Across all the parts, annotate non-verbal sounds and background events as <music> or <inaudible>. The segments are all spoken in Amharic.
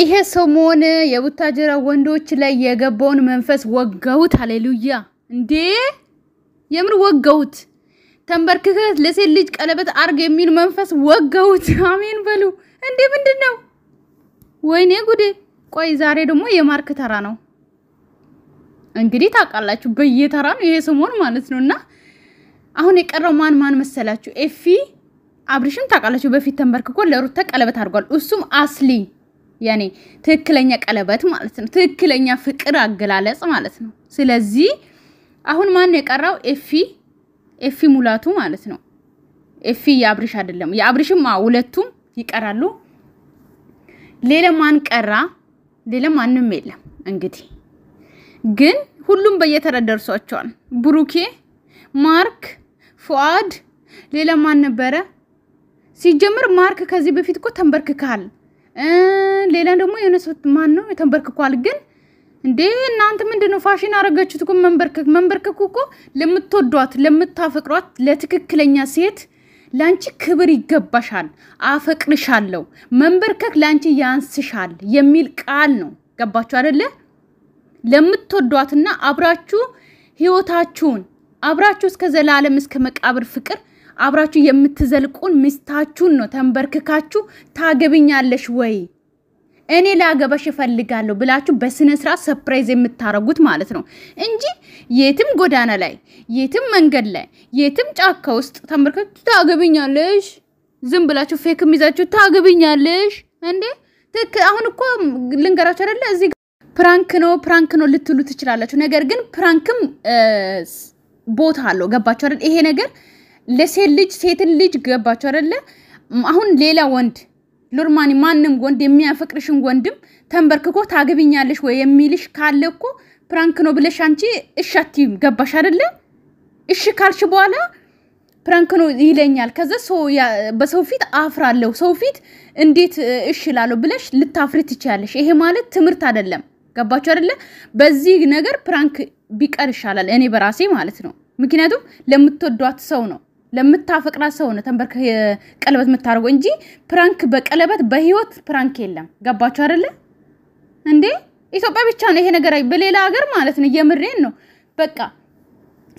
ይሄ ሰሞን የቡታጀራ ወንዶች ላይ የገባውን መንፈስ ወገውት ሃሌሉያ! እንዴ የምን ወገውት። ተንበርክከ ለሴት ልጅ ቀለበት አርግ የሚል መንፈስ ወገውት <laughs> አሜን በሉ። እንዴ ምንድን ነው? ወይኔ ጉዴ! ቆይ ዛሬ ደግሞ የማርክ ተራ ነው። እንግዲህ ታውቃላችሁ፣ በየተራ ነው ይሄ ሰሞን ማለት ነው። እና አሁን የቀረው ማን ማን መሰላችሁ? ኤፊ አብሪሽም ታውቃላችሁ፣ በፊት ተንበርክኮ ለሩተ ቀለበት አድርጓል። እሱም አስሊ ያኔ ትክክለኛ ቀለበት ማለት ነው። ትክክለኛ ፍቅር አገላለጽ ማለት ነው። ስለዚህ አሁን ማን ነው የቀራው? ኤፊ ኤፊ ሙላቱ ማለት ነው። ኤፊ የአብሪሽ አይደለም። የአብሪሽም ሁለቱም ይቀራሉ። ሌላ ማን ቀራ? ሌላ ማንም የለም። እንግዲህ ግን ሁሉም በየተራ ደርሷቸዋል። ብሩኬ፣ ማርክ፣ ፉአድ ሌላ ማን ነበረ? ሲጀምር ማርክ ከዚህ በፊት እኮ ተንበርክካል። ሌላ ደግሞ የሆነ ሰው ማን ነው የተንበርክኳል ግን እንዴ እናንተ ምንድን ነው ፋሽን አረጋችሁት እኮ መንበርከክ መንበርከክ እኮ ለምትወዷት ለምታፈቅሯት ለትክክለኛ ሴት ለአንቺ ክብር ይገባሻል አፈቅርሻለሁ መንበርከክ ለአንቺ ያንስሻል የሚል ቃል ነው ገባችሁ አደለ ለምትወዷትና አብራችሁ ህይወታችሁን አብራችሁ እስከ ዘላለም እስከ መቃብር ፍቅር አብራችሁ የምትዘልቁን ሚስታችሁን ነው ተንበርክካችሁ ታገብኛለሽ ወይ እኔ ላገባሽ እፈልጋለሁ ብላችሁ በስነ ስርዓት ሰፕራይዝ የምታረጉት ማለት ነው እንጂ የትም ጎዳና ላይ የትም መንገድ ላይ የትም ጫካ ውስጥ ተንበርክካችሁ ታገብኛለሽ፣ ዝም ብላችሁ ፌክም ይዛችሁ ታገብኛለሽ እንዴ። ትክ አሁን እኮ ልንገራችሁ አይደለ እዚህ ፕራንክ ነው ፕራንክ ነው ልትሉ ትችላላችሁ። ነገር ግን ፕራንክም ቦታ አለው። ገባችሁ አይደል? ይሄ ነገር ለሴት ልጅ ሴትን ልጅ ገባቸው አይደለ? አሁን ሌላ ወንድ ሎርማኒ ማንም ወንድ የሚያፈቅርሽን ወንድም ተንበርክኮ ታገብኛለሽ ወይ የሚልሽ ካለ እኮ ፕራንክ ነው ብለሽ አንቺ እሺ ገባሽ አይደለ? እሺ ካልሽ በኋላ ፕራንክ ነው ይለኛል። ከዛ በሰው ፊት አፍራለሁ፣ ሰው ፊት እንዴት እሺ እላለሁ ብለሽ ልታፍሪ ትችያለሽ። ይሄ ማለት ትምህርት አይደለም። ገባችሁ አይደለ? በዚህ ነገር ፕራንክ ቢቀር ይሻላል፣ እኔ በራሴ ማለት ነው። ምክንያቱም ለምትወዷት ሰው ነው ለምታፈቅራት ሰው ነው ተንበርከህ ቀለበት የምታደርገው እንጂ ፕራንክ በቀለበት በህይወት ፕራንክ የለም። ገባችሁ አይደለ እንዴ? ኢትዮጵያ ብቻ ነው ይሄ ነገር፣ በሌላ ሀገር ማለት ነው። የምሬን ነው በቃ።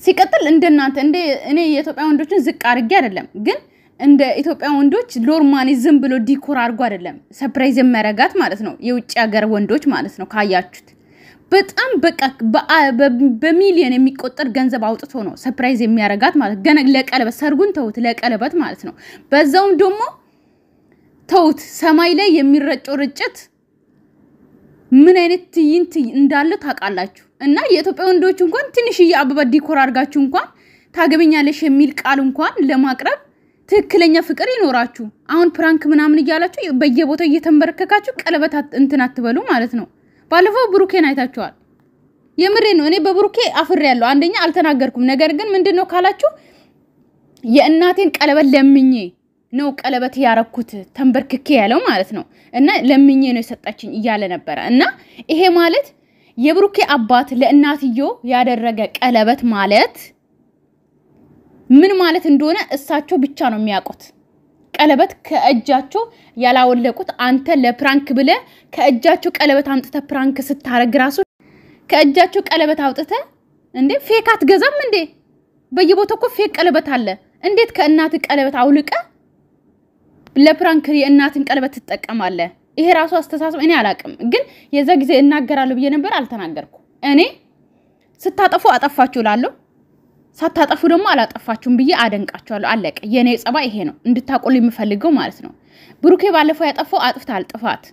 ሲቀጥል እንደናንተ እንደ እኔ የኢትዮጵያ ወንዶችን ዝቅ አድርጌ አይደለም፣ ግን እንደ ኢትዮጵያ ወንዶች ሎርማኒ ዝም ብሎ ዲኮር አድርጎ አይደለም ሰፕራይዝ የሚያረጋት ማለት ነው። የውጭ ሀገር ወንዶች ማለት ነው ካያችሁት በጣም በቃ በሚሊዮን የሚቆጠር ገንዘብ አውጥቶ ነው ሰፕራይዝ የሚያረጋት ማለት ገና ለቀለበት ሰርጉን ተውት፣ ለቀለበት ማለት ነው። በዛውም ደግሞ ተውት፣ ሰማይ ላይ የሚረጨው ርጭት ምን አይነት ትዕይንት እንዳለ ታውቃላችሁ። እና የኢትዮጵያ ወንዶች እንኳን ትንሽዬ አበባ ዲኮር አድርጋችሁ እንኳን ታገበኛለሽ የሚል ቃል እንኳን ለማቅረብ ትክክለኛ ፍቅር ይኖራችሁ። አሁን ፕራንክ ምናምን እያላችሁ በየቦታው እየተንበረከካችሁ ቀለበት እንትን አትበሉ ማለት ነው። ባለፈው ብሩኬን አይታችኋል። የምሬ ነው። እኔ በብሩኬ አፍሬ ያለው አንደኛ አልተናገርኩም። ነገር ግን ምንድን ነው ካላችሁ የእናቴን ቀለበት ለምኜ ነው ቀለበት ያረኩት ተንበርክኬ ያለው ማለት ነው። እና ለምኜ ነው የሰጣችኝ እያለ ነበረ። እና ይሄ ማለት የብሩኬ አባት ለእናትዮ ያደረገ ቀለበት ማለት ምን ማለት እንደሆነ እሳቸው ብቻ ነው የሚያውቁት። ቀለበት ከእጃቸው ያላወለቁት አንተ ለፕራንክ ብለ ከእጃቸው ቀለበት አምጥተ ፕራንክ ስታረግ ራሱ ከእጃቸው ቀለበት አውጥተ እንዴ ፌክ አትገዛም እንዴ? በየቦታው እኮ ፌክ ቀለበት አለ። እንዴት ከእናት ቀለበት አውልቀ ለፕራንክ የእናትን ቀለበት ትጠቀማለ ይሄ ራሱ አስተሳሰብ እኔ አላውቅም፣ ግን የዛ ጊዜ እናገራለሁ ብዬ ነበር አልተናገርኩ እኔ ስታጠፉ አጠፋችሁ እላለሁ። ሳታጠፉ ደግሞ አላጠፋችሁም ብዬ አደንቃችኋለሁ። አለቀ። የእኔ ጸባይ ይሄ ነው እንድታቆሉ የምፈልገው ማለት ነው። ብሩኬ ባለፈው ያጠፋው አጥፍታል ጥፋት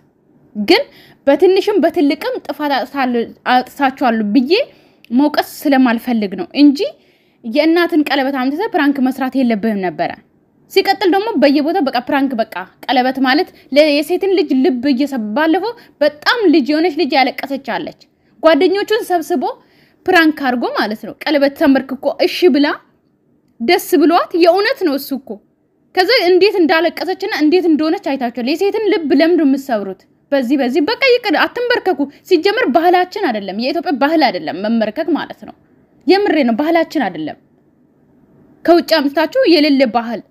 ግን በትንሽም በትልቅም ጥፋት አጥሳችኋል ብዬ መውቀስ ስለማልፈልግ ነው እንጂ የእናትን ቀለበት አምጥተህ ፕራንክ መስራት የለብህም ነበረ። ሲቀጥል ደግሞ በየቦታው በቃ ፕራንክ በቃ ቀለበት ማለት የሴትን ልጅ ልብ ባለፈው በጣም ልጅ የሆነች ልጅ ያለቀሰች አለች ጓደኞቹን ሰብስቦ ፕራንክ አድርጎ ማለት ነው። ቀለበት ተንበርክኮ እሺ ብላ ደስ ብሏት የእውነት ነው እሱ እኮ ከዛ እንዴት እንዳለቀሰችና እንዴት እንደሆነች አይታችኋል። የሴትን ልብ ለምዶ የምሰብሩት? በዚህ በዚህ በቃ ይቅር፣ አትንበርከኩ። ሲጀመር ባህላችን አይደለም፣ የኢትዮጵያ ባህል አይደለም መመርከክ ማለት ነው። የምሬ ነው፣ ባህላችን አይደለም። ከውጭ አምጥታችሁ የሌለ ባህል